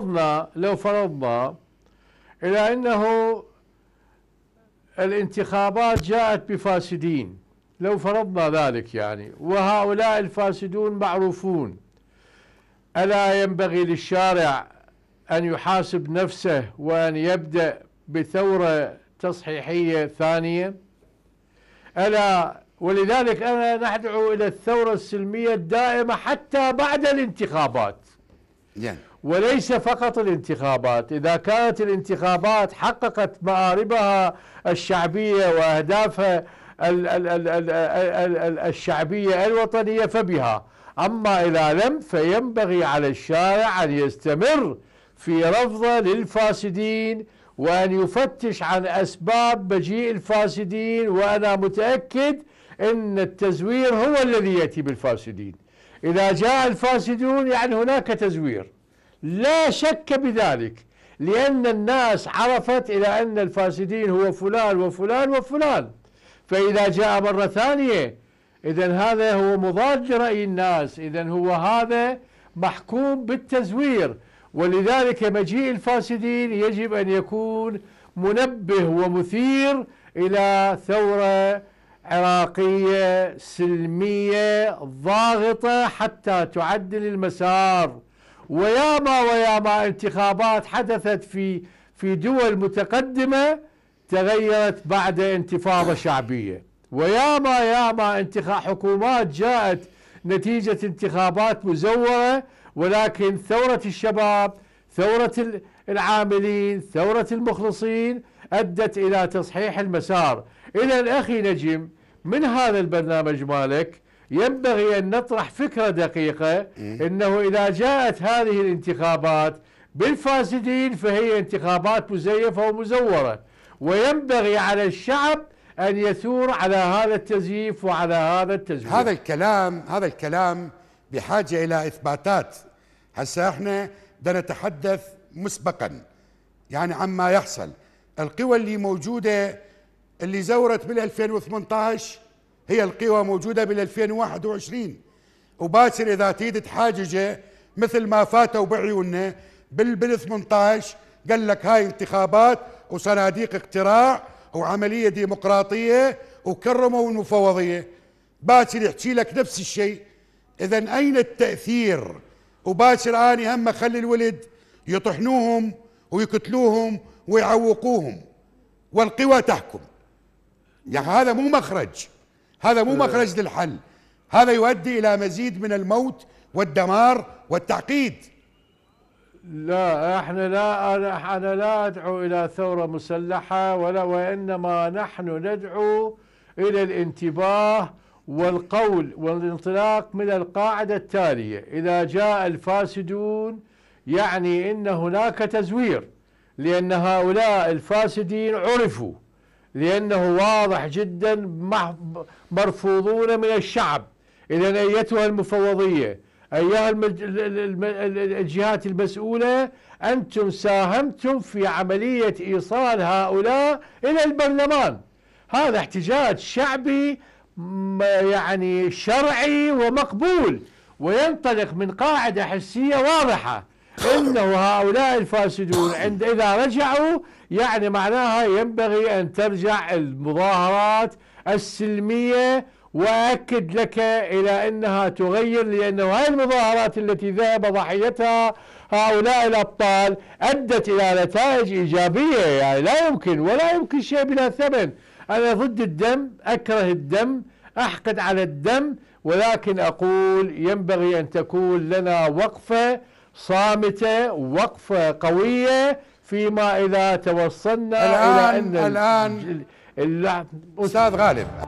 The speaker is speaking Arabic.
فرضنا لو فرضنا إلى أنه الانتخابات جاءت بفاسدين لو فرضنا ذلك يعني وهؤلاء الفاسدون معروفون ألا ينبغي للشارع أن يحاسب نفسه وأن يبدأ بثورة تصحيحية ثانية ألا ولذلك أنا ندعو إلى الثورة السلمية الدائمة حتى بعد الانتخابات وليس فقط الانتخابات إذا كانت الانتخابات حققت مآربها الشعبية وأهدافها الشعبية الوطنية فبها أما إذا لم فينبغي على الشارع أن يستمر في رفضه للفاسدين وأن يفتش عن أسباب مجيء الفاسدين وأنا متأكد أن التزوير هو الذي يأتي بالفاسدين إذا جاء الفاسدون يعني هناك تزوير لا شك بذلك لأن الناس عرفت إلى أن الفاسدين هو فلان وفلان وفلان فإذا جاء مرة ثانية إذا هذا هو مضاد لرأي الناس إذا هو هذا محكوم بالتزوير ولذلك مجيء الفاسدين يجب أن يكون منبه ومثير إلى ثورة عراقية سلمية ضاغطة حتى تعدل المسار وياما وياما انتخابات حدثت في في دول متقدمة تغيرت بعد انتفاضة شعبية وياما ياما انتخاب حكومات جاءت نتيجة انتخابات مزورة ولكن ثورة الشباب ثورة العاملين ثورة المخلصين أدت إلى تصحيح المسار إذا أخي نجم من هذا البرنامج مالك ينبغي أن نطرح فكرة دقيقة أنه إذا جاءت هذه الانتخابات بالفاسدين فهي انتخابات مزيفة ومزورة وينبغي على الشعب أن يثور على هذا التزييف وعلى هذا التزوير هذا الكلام هذا الكلام بحاجة إلى إثباتات هسه احنا ده نتحدث مسبقا يعني عما يحصل القوى اللي موجودة اللي زورت بال2018 هي القوى موجودة بال2021 وباكر إذا تيد تحاججه مثل ما فاتوا بعيوننا بال18 قال لك هاي انتخابات وصناديق اقتراع وعملية ديمقراطية وكرموا المفوضية باكر يحكي لك نفس الشيء إذا أين التأثير وباشر اني هم اخلي الولد يطحنوهم ويقتلوهم ويعوقوهم والقوى تحكم يعني هذا مو مخرج هذا مو إيه. مخرج للحل هذا يؤدي الى مزيد من الموت والدمار والتعقيد لا احنا لا أنا, انا لا ادعو الى ثوره مسلحه ولا وانما نحن ندعو الى الانتباه والقول والانطلاق من القاعدة التالية إذا جاء الفاسدون يعني أن هناك تزوير لأن هؤلاء الفاسدين عرفوا لأنه واضح جدا مرفوضون من الشعب إذا أيتها المفوضية أيها الجهات المسؤولة أنتم ساهمتم في عملية إيصال هؤلاء إلى البرلمان هذا احتجاج شعبي يعني شرعي ومقبول وينطلق من قاعدة حسية واضحة انه هؤلاء الفاسدون عند اذا رجعوا يعني معناها ينبغي ان ترجع المظاهرات السلميه وأكد لك إلى أنها تغير لأنه هاي المظاهرات التي ذهب ضحيتها هؤلاء الأبطال أدت إلى نتائج إيجابية يعني لا يمكن ولا يمكن شيء بلا ثمن أنا ضد الدم أكره الدم أحقد على الدم ولكن أقول ينبغي أن تكون لنا وقفة صامتة وقفة قوية فيما إذا توصلنا الآن إلى أن الآن أستاذ غالب